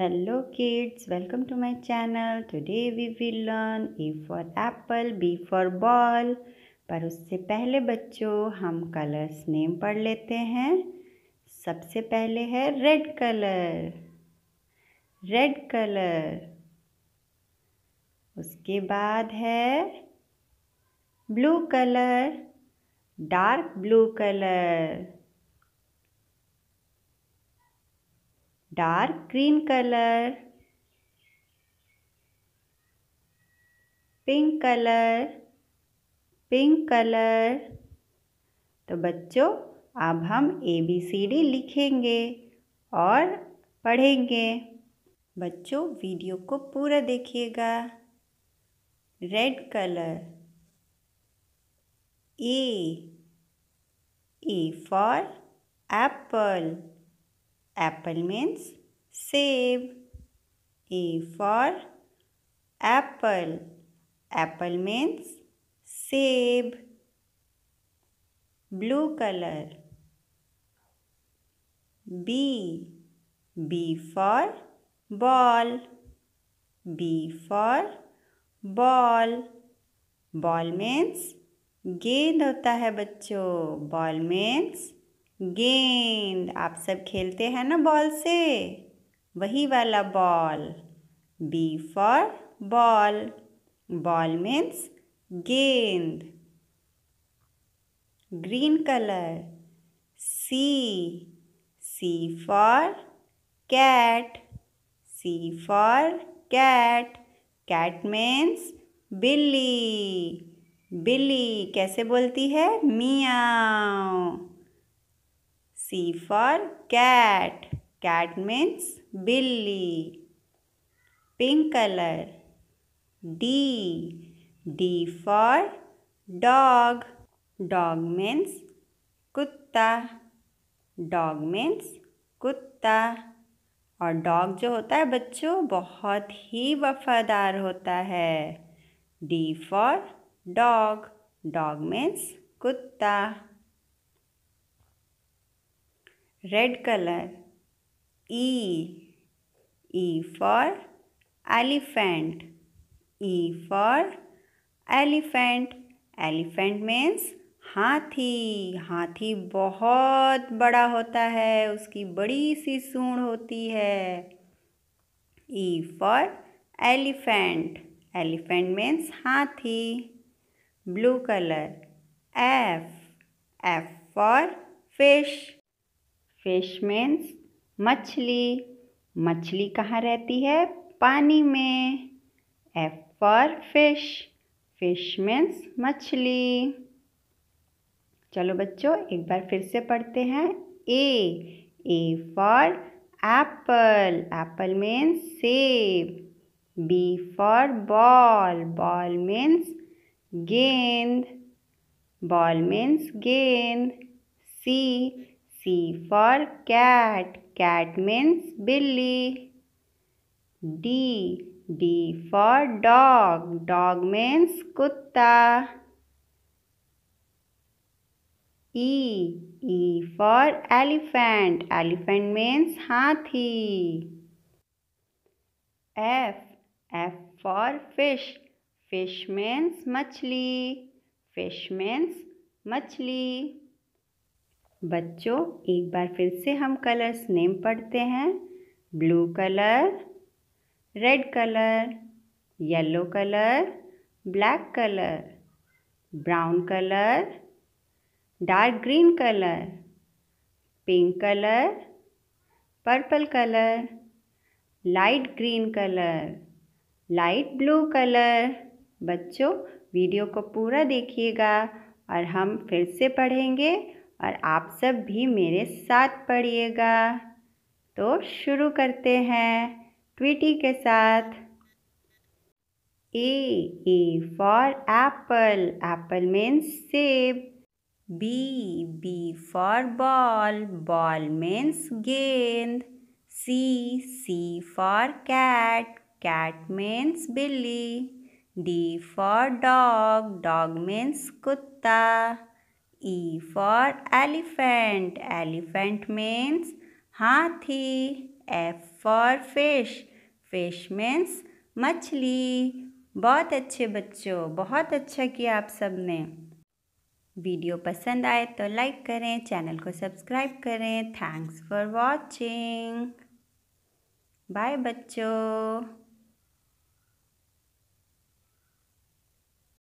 Hello kids welcome to my channel today we will learn a for apple B for ball पर उससे पहले बच्चों हम colours name पढ़ लेते हैं सबसे पहले है रेड कलर रेड कलर उसके बाद है blue colour dark blue colour dark green color pink color pink color तो बच्चों अब हम ए बी सी डी लिखेंगे और पढ़ेंगे बच्चों वीडियो को पूरा देखिएगा red colour A A for apple Apple means save. A for apple. Apple means save. Blue color. B. B for ball. B for ball ball means गेंद होता है बच्चों बॉल मीन्स गेंद आप सब खेलते हैं ना बॉल से वही वाला ball B for ball ball means गेंद green colour C C for cat C for cat cat means बिल्ली बिल्ली कैसे बोलती है मियाँ C for cat. Cat means billy. Pink color. D. D for dog. Dog means कुत्ता. Dog means कुत्ता. और डॉग जो होता है बच्चों बहुत ही वफादार होता है D for dog dog means कुत्ता red color E E for elephant E for elephant elephant means हाथी हाथी बहुत बड़ा होता है उसकी बड़ी सी सूंड होती है E for elephant elephant means हाथी blue colour F F for fish fish means मछली मछली कहाँ रहती है पानी में F for fish fish means मछली चलो बच्चों एक बार फिर से पढ़ते हैं A A for apple apple means सेब B for ball ball means गेंद बॉल मीन्स गेंद C C for cat. Cat means billy. D. D for dog. Dog means kutta. E. E for elephant. Elephant means hathi. F. F for fish. Fish means machli. Fish means Machli. बच्चों एक बार फिर से हम colours name पढ़ते हैं blue colour red colour yellow colour black colour brown colour dark green colour pink colour purple colour light green colour light blue colour बच्चों video को पूरा देखिएगा और हम फिर से पढ़ेंगे और आप सब भी मेरे साथ पढ़िएगा तो शुरू करते हैं ट्विटी के साथ A A for apple apple means सेब B B for ball ball means गेंद C C for cat cat means बिल्ली D for dog dog means कुत्ता E for elephant. Elephant means हाथी F for fish. Fish means मछली बहुत अच्छे बच्चों बहुत अच्छा किया आप सब ने वीडियो पसंद आए तो लाइक करें चैनल को सब्सक्राइब करें थैंक्स फॉर वॉचिंग बाय बच्चों